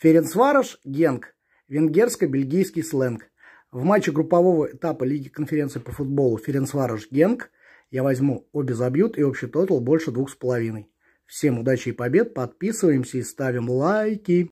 Ференцварош – генг, венгерско-бельгийский сленг. В матче группового этапа Лиги конференции по футболу Ференцварош – генг я возьму обе забьют и общий тотал больше двух с половиной. Всем удачи и побед, подписываемся и ставим лайки.